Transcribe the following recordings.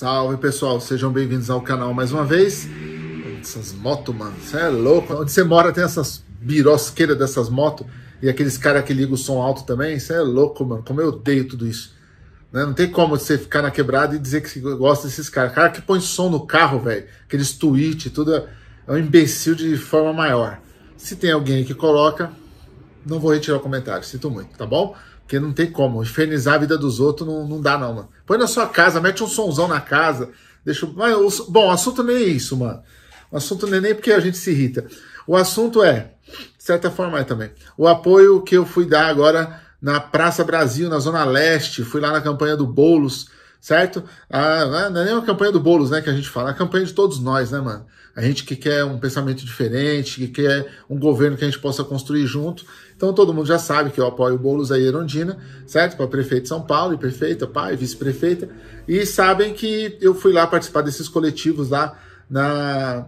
Salve pessoal, sejam bem-vindos ao canal mais uma vez. Essas motos, mano, você é louco. Onde você mora tem essas birosqueiras dessas motos e aqueles caras que ligam o som alto também. Você é louco, mano, como eu odeio tudo isso. Né? Não tem como você ficar na quebrada e dizer que gosta desses caras. Cara que põe som no carro, velho, aqueles tweet, tudo é um imbecil de forma maior. Se tem alguém que coloca, não vou retirar o comentário, sinto muito, tá bom? Porque não tem como. Infernizar a vida dos outros não, não dá, não, mano. Põe na sua casa, mete um sonzão na casa. Deixa, mas, bom, o assunto nem é isso, mano. O assunto nem é nem porque a gente se irrita. O assunto é, de certa forma é também, o apoio que eu fui dar agora na Praça Brasil, na Zona Leste. Fui lá na campanha do Bolos certo? Ah, não é nem uma campanha do Boulos, né, que a gente fala, é a campanha de todos nós, né, mano? A gente que quer um pensamento diferente, que quer um governo que a gente possa construir junto. Então todo mundo já sabe que eu apoio o Boulos aí, Erondina, certo? Para prefeito de São Paulo, e prefeita, pai, vice-prefeita. E sabem que eu fui lá participar desses coletivos lá na,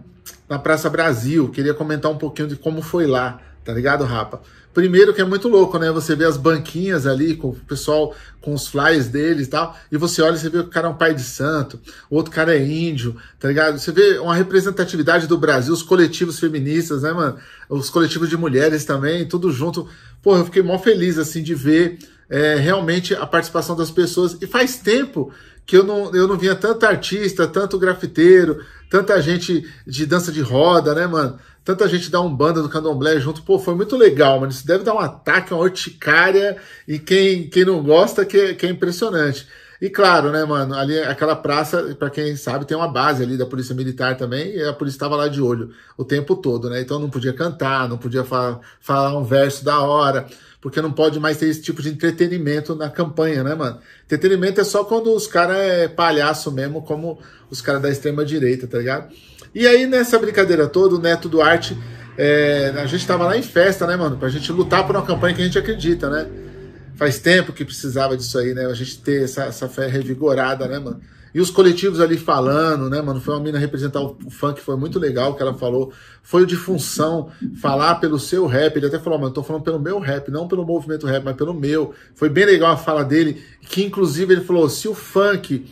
na Praça Brasil. Queria comentar um pouquinho de como foi lá, Tá ligado, Rapa? Primeiro que é muito louco, né? Você vê as banquinhas ali com o pessoal com os flyers deles e tal, e você olha e você vê que o cara é um pai de santo, o outro cara é índio, tá ligado? Você vê uma representatividade do Brasil, os coletivos feministas, né, mano? Os coletivos de mulheres também, tudo junto. Porra, eu fiquei mó feliz assim de ver é, realmente a participação das pessoas. E faz tempo que eu não, eu não via tanto artista, tanto grafiteiro, tanta gente de dança de roda, né, mano? Tanta gente da Umbanda, do Candomblé junto. Pô, foi muito legal, mano. Isso deve dar um ataque, uma urticária. E quem, quem não gosta, que, que é impressionante. E claro, né, mano, ali aquela praça, para quem sabe, tem uma base ali da Polícia Militar também, e a polícia estava lá de olho o tempo todo, né? Então não podia cantar, não podia falar, falar um verso da hora, porque não pode mais ter esse tipo de entretenimento na campanha, né, mano? Entretenimento é só quando os caras é palhaço mesmo, como os caras da extrema direita, tá ligado? E aí, nessa brincadeira toda, o Neto Duarte, é, a gente tava lá em festa, né, mano? Pra gente lutar por uma campanha que a gente acredita, né? Faz tempo que precisava disso aí, né? A gente ter essa, essa fé revigorada, né, mano? E os coletivos ali falando, né, mano? Foi uma mina representar o funk, foi muito legal o que ela falou. Foi o de função, falar pelo seu rap. Ele até falou, mano, tô falando pelo meu rap, não pelo movimento rap, mas pelo meu. Foi bem legal a fala dele, que inclusive ele falou: se o funk.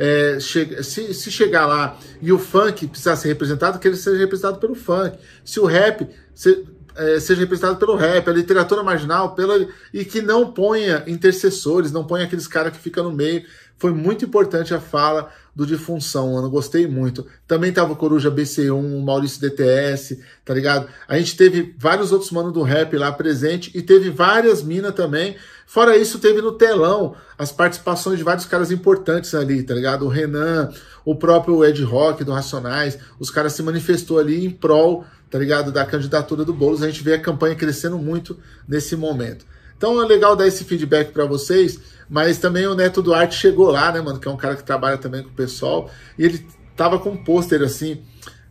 É, chega, se, se, chegar lá e o funk precisar ser representado, que ele seja representado pelo funk. Se o rap se, é, seja representado pelo rap, a literatura marginal, pela, e que não ponha intercessores, não ponha aqueles caras que ficam no meio. Foi muito importante a fala do de função. mano. Gostei muito. Também tava o Coruja BC1, o Maurício DTS, tá ligado? A gente teve vários outros manos do rap lá presente e teve várias minas também. Fora isso, teve no telão as participações de vários caras importantes ali, tá ligado? O Renan, o próprio Ed Rock do Racionais, os caras se manifestou ali em prol, tá ligado? Da candidatura do Boulos. A gente vê a campanha crescendo muito nesse momento. Então é legal dar esse feedback para vocês, mas também o Neto Duarte chegou lá, né, mano, que é um cara que trabalha também com o pessoal, e ele tava com um pôster assim,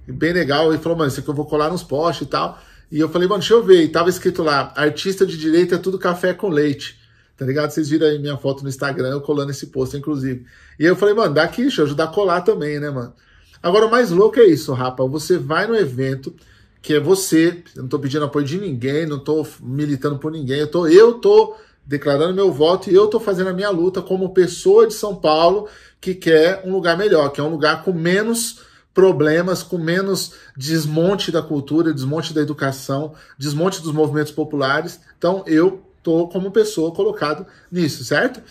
bem legal, e falou, mano, isso aqui eu vou colar nos postes e tal. E eu falei, mano, deixa eu ver, e tava escrito lá, artista de direita é tudo café com leite. Tá ligado? Vocês viram aí minha foto no Instagram, eu colando esse pôster, inclusive. E eu falei, mano, dá aqui, deixa eu ajudar a colar também, né, mano? Agora, o mais louco é isso, rapa. Você vai no evento, que é você. Eu não estou pedindo apoio de ninguém, não estou militando por ninguém. Eu tô, eu tô declarando meu voto e eu estou fazendo a minha luta como pessoa de São Paulo que quer um lugar melhor, que é um lugar com menos problemas, com menos desmonte da cultura, desmonte da educação, desmonte dos movimentos populares. Então eu estou como pessoa colocado nisso, certo?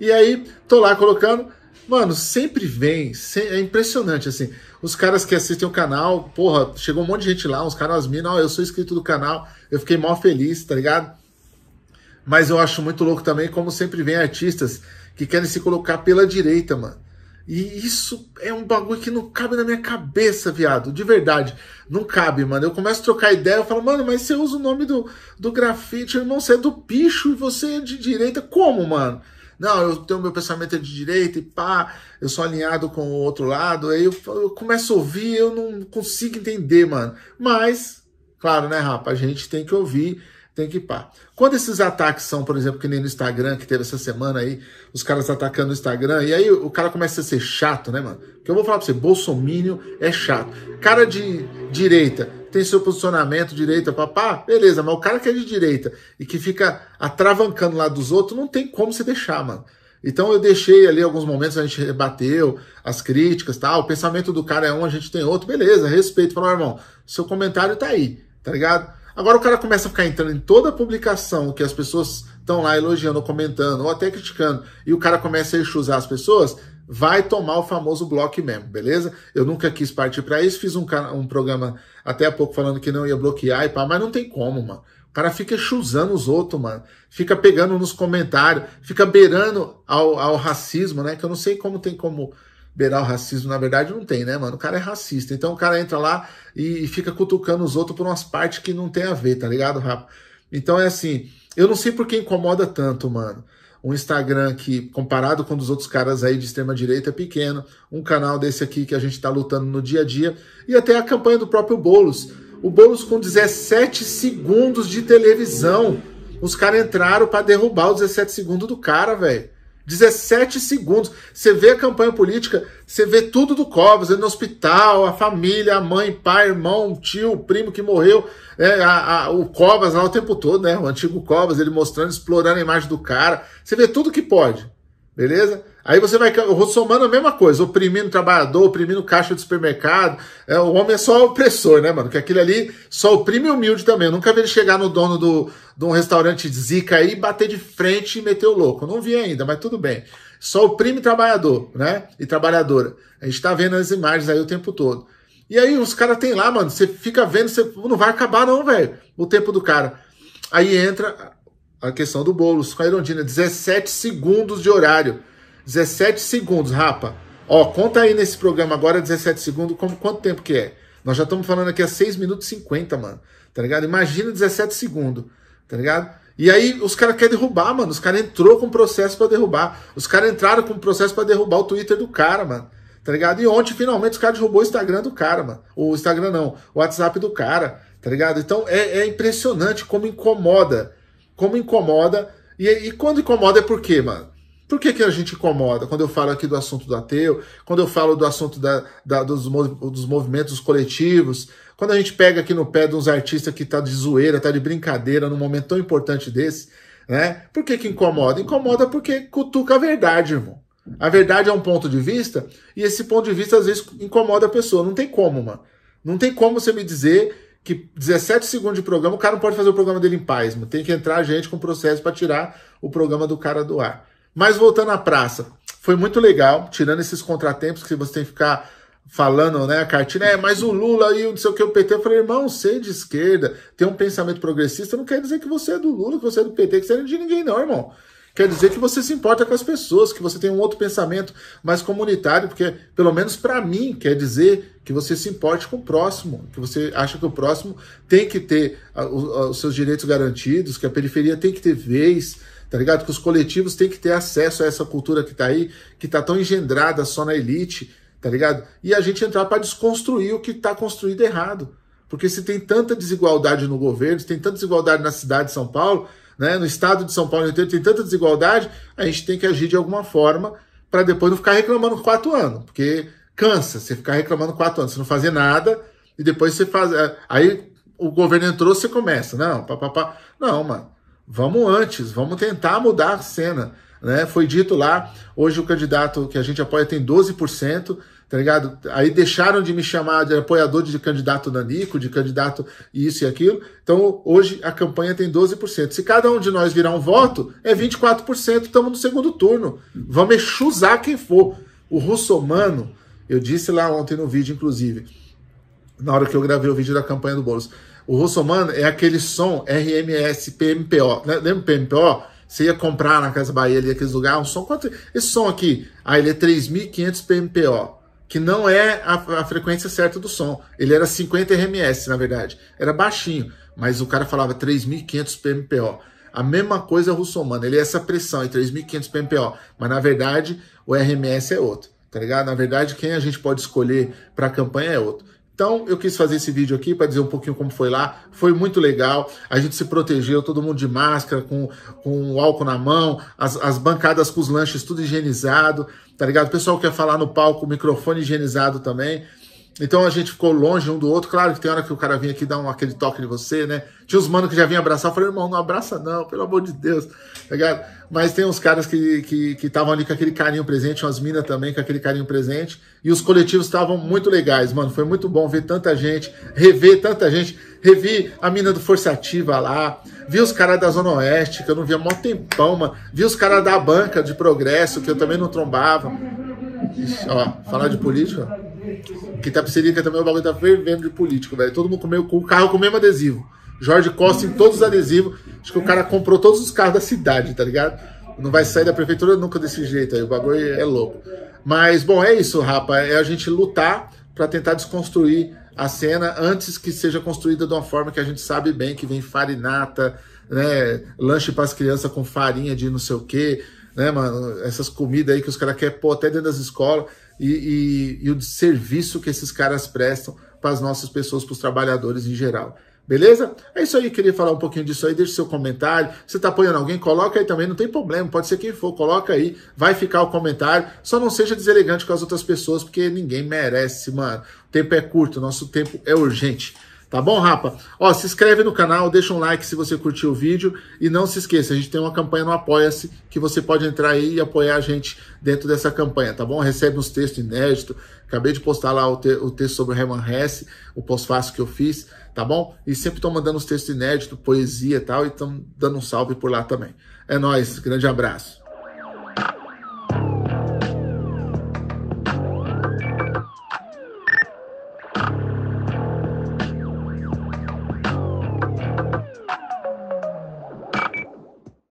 E aí estou lá colocando Mano, sempre vem. É impressionante, assim. Os caras que assistem o canal, porra, chegou um monte de gente lá, uns caras, minas, ó, eu sou inscrito do canal, eu fiquei mó feliz, tá ligado? Mas eu acho muito louco também, como sempre vem artistas que querem se colocar pela direita, mano. E isso é um bagulho que não cabe na minha cabeça, viado. De verdade. Não cabe, mano. Eu começo a trocar ideia, eu falo, mano, mas você usa o nome do, do grafite, irmão, você é do picho e você é de direita. Como, mano? não, eu tenho meu pensamento de direita e pá, eu sou alinhado com o outro lado, aí eu, eu começo a ouvir, eu não consigo entender, mano. Mas, claro, né, rapaz, a gente tem que ouvir tem que pá. Quando esses ataques são, por exemplo, que nem no Instagram, que teve essa semana aí, os caras atacando no Instagram, e aí o cara começa a ser chato, né, mano? Porque eu vou falar pra você, Bolsonaro é chato. Cara de direita tem seu posicionamento, direita, papá, beleza, mas o cara que é de direita e que fica atravancando lá dos outros, não tem como você deixar, mano. Então eu deixei ali alguns momentos, a gente rebateu as críticas, tal. O pensamento do cara é um, a gente tem outro, beleza, respeito. Falou, irmão, seu comentário tá aí, tá ligado? Agora o cara começa a ficar entrando em toda publicação que as pessoas estão lá elogiando, comentando, ou até criticando, e o cara começa a exusar as pessoas, vai tomar o famoso bloco mesmo, beleza? Eu nunca quis partir para isso, fiz um, um programa até há pouco falando que não ia bloquear e pá, mas não tem como, mano. O cara fica chuzando os outros, mano. Fica pegando nos comentários, fica beirando ao, ao racismo, né? Que eu não sei como tem como beirar o racismo, na verdade não tem, né, mano? O cara é racista. Então o cara entra lá e fica cutucando os outros por umas partes que não tem a ver, tá ligado, Rafa? Então é assim, eu não sei por que incomoda tanto, mano. Um Instagram que, comparado com um dos outros caras aí de extrema direita, é pequeno. Um canal desse aqui que a gente tá lutando no dia a dia. E até a campanha do próprio Boulos. O Boulos com 17 segundos de televisão. Os caras entraram para derrubar os 17 segundos do cara, velho. 17 segundos. Você vê a campanha política, você vê tudo do Covas, ele no hospital, a família, a mãe, pai, irmão, tio, primo que morreu, é, a, a, o Covas lá o tempo todo, né? O antigo Covas, ele mostrando, explorando a imagem do cara. Você vê tudo que pode. Beleza? Aí você vai somando a mesma coisa, oprimindo o trabalhador, oprimindo caixa de supermercado. É, o homem é só opressor, né, mano? Que aquele ali só oprime humilde também. Eu nunca vi ele chegar no dono do, de um restaurante zica aí, bater de frente e meter o louco. Não vi ainda, mas tudo bem. Só oprime trabalhador, né? E trabalhadora. A gente tá vendo as imagens aí o tempo todo. E aí os caras tem lá, mano, você fica vendo, você não vai acabar não, velho, o tempo do cara. Aí entra a questão do Boulos com a Irondina. 17 segundos de horário. 17 segundos, rapa. Ó, conta aí nesse programa agora, 17 segundos, como, quanto tempo que é? Nós já estamos falando aqui a 6 minutos e 50, mano. Tá ligado? Imagina 17 segundos, tá ligado? E aí os caras querem derrubar, mano. Os caras entrou com processo para derrubar. Os caras entraram com processo para derrubar o Twitter do cara, mano. Tá ligado? E ontem, finalmente, os caras derrubou o Instagram do cara, mano. O Instagram não, o WhatsApp do cara, tá ligado? Então é, é impressionante como incomoda como incomoda. E, e quando incomoda é por quê, mano? Por que, que a gente incomoda? Quando eu falo aqui do assunto do ateu, quando eu falo do assunto da, da, dos, dos movimentos coletivos, quando a gente pega aqui no pé de uns artistas que tá de zoeira, tá de brincadeira, num momento tão importante desse, né? Por que, que incomoda? Incomoda porque cutuca a verdade, irmão. A verdade é um ponto de vista, e esse ponto de vista às vezes incomoda a pessoa. Não tem como, mano. Não tem como você me dizer que 17 segundos de programa, o cara não pode fazer o programa dele em paz, mano. tem que entrar gente com processo para tirar o programa do cara do ar. Mas voltando à praça, foi muito legal, tirando esses contratempos que você tem que ficar falando, né, a cartinha, é, mas o Lula e o não sei o que, o PT, eu falei, irmão, ser é de esquerda, ter um pensamento progressista, não quer dizer que você é do Lula, que você é do PT, que você não é de ninguém não, irmão quer dizer que você se importa com as pessoas, que você tem um outro pensamento mais comunitário, porque, pelo menos para mim, quer dizer que você se importe com o próximo, que você acha que o próximo tem que ter ah, ah, os seus direitos garantidos, que a periferia tem que ter vez, tá ligado? Que os coletivos têm que ter acesso a essa cultura que tá aí, que tá tão engendrada só na elite, tá ligado? E a gente entrar para desconstruir o que tá construído errado. Porque se tem tanta desigualdade no governo, se tem tanta desigualdade na cidade de São Paulo, né? no estado de São Paulo inteiro tem tanta desigualdade, a gente tem que agir de alguma forma para depois não ficar reclamando quatro anos, porque cansa você ficar reclamando quatro anos, você não fazer nada e depois você faz. É, aí o governo entrou, você começa. Não, papapá. Não, mano. Vamos antes, vamos tentar mudar a cena. Né? Foi dito lá, hoje o candidato que a gente apoia tem 12% tá ligado? Aí deixaram de me chamar de apoiador de candidato nanico, de candidato isso e aquilo. Então, hoje a campanha tem 12%. Se cada um de nós virar um voto, é 24%, estamos no segundo turno. Vamos exusar quem for. O russomano, eu disse lá ontem no vídeo, inclusive, na hora que eu gravei o vídeo da campanha do Boulos, o russomano é aquele som RMS, PMPO. Né, lembra PMPO? Você ia comprar na Casa Bahia, ali, aqueles lugares, é um som... Quanto... Esse som aqui, ah, ele é 3.500 PMPO que não é a, a, frequência certa do som. Ele era 50 RMS, na verdade. Era baixinho, mas o cara falava 3.500 PMPO. A mesma coisa mano. ele é essa pressão, é 3.500 PMPO. Mas, na verdade, o RMS é outro, tá ligado? Na verdade, quem a gente pode escolher para a campanha é outro. Então, eu quis fazer esse vídeo aqui para dizer um pouquinho como foi lá. Foi muito legal. A gente se protegeu, todo mundo de máscara, com, com álcool na mão, as, as bancadas com os lanches tudo higienizado, tá ligado? O pessoal quer falar no palco, microfone higienizado também. Então a gente ficou longe um do outro. Claro que tem hora que o cara vinha aqui dar um, aquele toque de você, né? Tinha os manos que já vinham abraçar. Eu falei, irmão, não abraça não, pelo amor de Deus. Tá Mas tem uns caras que estavam que, que ali com aquele carinho presente, umas minas também com aquele carinho presente. E os coletivos estavam muito legais, mano. Foi muito bom ver tanta gente, rever tanta gente. Revi a mina do Força Ativa lá. Vi os caras da Zona Oeste, que eu não via mó tempão, mano. Vi os caras da banca de progresso, que eu também não trombava. Ixi, ó, falar de política... Que Tapicerica tá também, o bagulho tá fervendo de político, velho. Todo mundo comeu com o carro com o mesmo adesivo. Jorge Costa em todos os adesivos. Acho que o cara comprou todos os carros da cidade, tá ligado? Não vai sair da prefeitura nunca desse jeito aí. O bagulho é louco. Mas, bom, é isso, rapa. É a gente lutar para tentar desconstruir a cena antes que seja construída de uma forma que a gente sabe bem que vem farinata, né? Lanche para as crianças com farinha de não sei o quê, né, mano? Essas comidas aí que os caras querem pôr até dentro das escolas e, e, e o serviço que esses caras prestam para as nossas pessoas, para os trabalhadores em geral. Beleza? É isso aí, queria falar um pouquinho disso aí, deixa seu comentário. Você está apoiando alguém? Coloca aí também, não tem problema, pode ser quem for, coloca aí, vai ficar o comentário. Só não seja deselegante com as outras pessoas, porque ninguém merece, mano. O tempo é curto, nosso tempo é urgente. Tá bom, Rapa? Ó, se inscreve no canal, deixa um like se você curtiu o vídeo e não se esqueça, a gente tem uma campanha no Apoia-se que você pode entrar aí e apoiar a gente dentro dessa campanha, tá bom? Recebe uns textos inéditos, acabei de postar lá o, te o texto sobre o Herman Hesse, o pós-fácil que eu fiz, tá bom? E sempre estou mandando uns textos inéditos, poesia e tal, e estão dando um salve por lá também. É nóis, grande abraço.